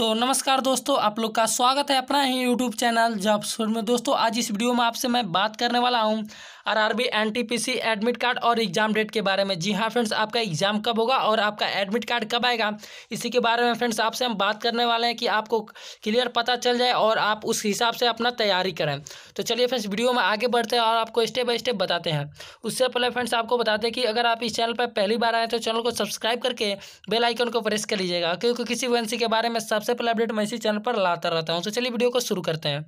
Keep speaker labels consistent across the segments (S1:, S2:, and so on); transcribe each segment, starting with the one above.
S1: तो नमस्कार दोस्तों आप लोग का स्वागत है अपना ही यूट्यूब चैनल जब सुर में दोस्तों आज इस वीडियो में आपसे मैं बात करने वाला हूं आरआरबी एनटीपीसी एडमिट कार्ड और एग्जाम डेट के बारे में जी हाँ फ्रेंड्स आपका एग्जाम कब होगा और आपका एडमिट कार्ड कब आएगा इसी के बारे में फ्रेंड्स आपसे हम बात करने वाले हैं कि आपको क्लियर पता चल जाए और आप उस हिसाब से अपना तैयारी करें तो चलिए फ्रेंड्स वीडियो में आगे बढ़ते हैं और आपको स्टेप बाय स्टेप बताते हैं उससे पहले फ्रेंड्स आपको बताते हैं कि अगर आप इस चैनल पर पहली बार आए तो चैनल को सब्सक्राइब करके बेलाइकन को प्रेस कर लीजिएगा क्योंकि किसी वैंसी के बारे में सबसे सबसे पहले अपडेट मैं इसी चैनल पर लाता रहता हूँ तो चलिए वीडियो को शुरू करते हैं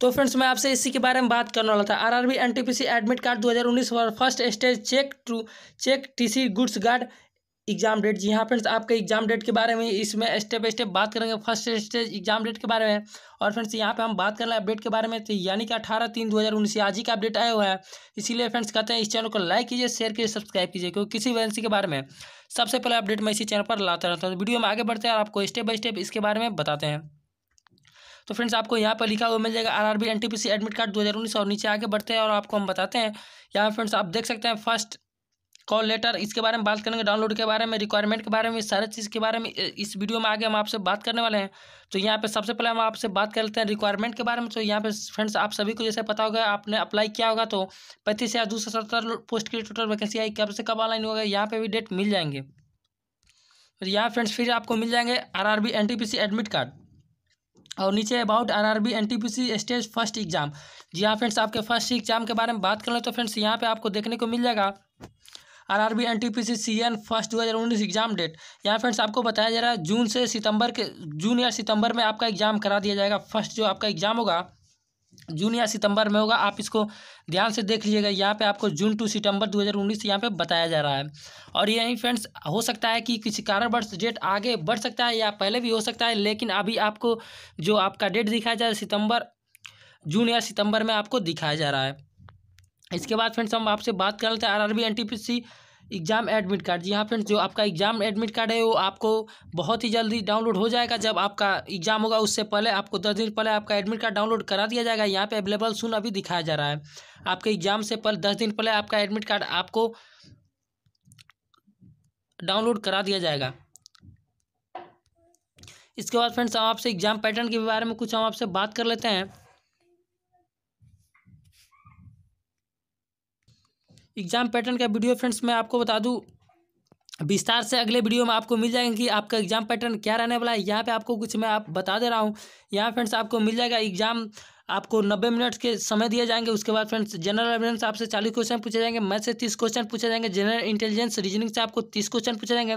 S1: तो फ्रेंड्स मैं आपसे इसी के बारे में बात करने वाला था आरआरबी एनटीपीसी एडमिट कार्ड 2019 हज़ार first stage check to check TC goods guard exam date जी हाँ फ्रेंड्स आपके एग्जाम डेट के बारे में इसमें स्टेप बाई स्टेप बात करेंगे फर्स्ट स्टेज एग्जाम डेट के बारे में और फ्रेंड्स यहाँ पे हम बात कर रहे हैं अपडेट के बारे में तो यानी कि अठारह तीन दो हज़ार उन्नीस आज ही का अपडेट आया हुआ है इसीलिए फ्रेंड्स कहते हैं इस चैनल को लाइक कीजिए शेयर कीजिए सब्सक्राइब कीजिए क्योंकि किसी वैकेंसी के बारे में सबसे पहले अपडेट मैं इसी चैनल पर लाता रहता हूँ तो वीडियो में आगे बढ़ते हैं और आपको स्टेप बाई स्टेप इसके बारे में बताते हैं तो फ्रेंड्स आपको यहाँ पर लिखा हुआ मिल जाएगा R RRB C admit card उन्नीस और नीचे आगे बढ़ते हैं और आपको हम बताते हैं यहाँ फ्रेंड्स आप देख सकते हैं फर्स्ट कॉल लेटर इसके बारे में बात करेंगे डाउनलोड के बारे में रिक्वायरमेंट के बारे में सारे चीज़ के बारे में इस वीडियो में आगे हम आपसे बात करने वाले हैं तो यहाँ पे सबसे पहले हम आपसे बात कर लेते हैं रिक्वायरमेंट के बारे में तो यहाँ पे फ्रेंड्स आप सभी को जैसे पता होगा आपने अप्लाई किया होगा तो पैंतीस या दो पोस्ट के लिए टोटल वैकेंसी आई कब से कब ऑनलाइन होगा यहाँ पर भी डेट मिल जाएंगे और यहाँ फ्रेंड्स फिर आपको मिल जाएंगे आर आर एडमिट कार्ड और नीचे about R R B N T P C stage first exam जी हाँ फ्रेंड्स आपके फर्स्ट एग्जाम के बारे में बात कर लें तो फ्रेंड्स यहाँ पे आपको देखने को मिल जाएगा R R B N T P C C N first दो हज़ार उन्नीस एग्जाम डेट यहाँ फ्रेंड्स आपको बताया जा रहा है जून से सितंबर के जून या सितंबर में आपका एग्जाम करा दिया जाएगा फर्स्ट जो आपका एग्जाम होगा जून या सितंबर में होगा आप इसको ध्यान से देख लीजिएगा यहाँ पे आपको जून टू सितंबर 2019 यहाँ पर बताया जा रहा है और यही फ्रेंड्स हो सकता है कि किसी कारणवश डेट आगे बढ़ सकता है या पहले भी हो सकता है लेकिन अभी आपको जो आपका डेट दिखाया जा रहा है सितंबर जून या सितंबर में आपको दिखाया जा रहा है इसके बाद फ्रेंड्स हम आपसे बात कर लेते हैं R R B N T P C exam admit card जी हाँ फ्रेंड्स जो आपका एग्ज़ाम एडमिट कार्ड है वो आपको बहुत ही जल्दी डाउनलोड हो जाएगा जब आपका एग्ज़ाम होगा उससे पहले आपको दस दिन पहले आपका एडमिट कार्ड डाउनलोड करा दिया जाएगा यहाँ पे अवेलेबल सुन अभी दिखाया जा रहा है आपके एग्ज़ाम से पहले दस दिन पहले आपका एडमिट कार्ड आपको डाउनलोड करा दिया जाएगा इसके बाद फ्रेंड्स हम आपसे एग्ज़ाम पैटर्न के बारे में कुछ हम आपसे बात कर लेते हैं एग्ज़ाम पैटर्न का वीडियो फ्रेंड्स मैं आपको बता दूँ विस्तार से अगले वीडियो में आपको मिल जाएंगे कि आपका एग्जाम पैटर्न क्या रहने वाला है यहाँ पे आपको कुछ मैं आप बता दे रहा हूँ यहाँ फ्रेंड्स आपको मिल जाएगा एग्जाम आपको नब्बे मिनट के समय दिए जाएंगे उसके बाद फ्रेंड्स जनरल एविडेंस आपसे चालीस क्वेश्चन पूछे जाएंगे मैथ से तीस क्वेश्चन पूछे जाएंगे जनरल इंटेलिजेंस रीजनिंग से आपको तीस क्वेश्चन पूछे जाएंगे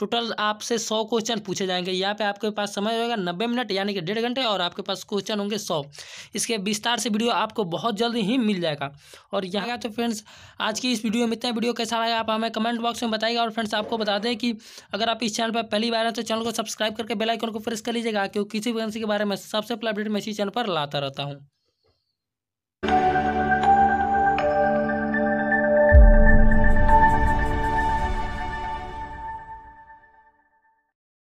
S1: टोटल आपसे सौ क्वेश्चन पूछे जाएंगे यहाँ पे आपके पास समय होगा नब्बे मिनट यानी कि डेढ़ घंटे और आपके पास क्वेश्चन होंगे सौ इसके विस्तार से वीडियो आपको बहुत जल्द ही मिल जाएगा और यहाँ का तो फ्रेंड्स आज की इस वीडियो में इतना वीडियो कैसा लगा आप हमें कमेंट बॉक्स में बताइएगा और फ्रेंड्स आपको बता दें कि अगर आप इस चैनल पर पहली बार हैं तो चैनल को सब्सक्राइब करके बेलाइकन को प्रेस कर लीजिएगा क्योंकि किसी वैकेंसी के बारे में सबसे पहला अपडेट मैं इसी चैनल पर लाता रहता हूँ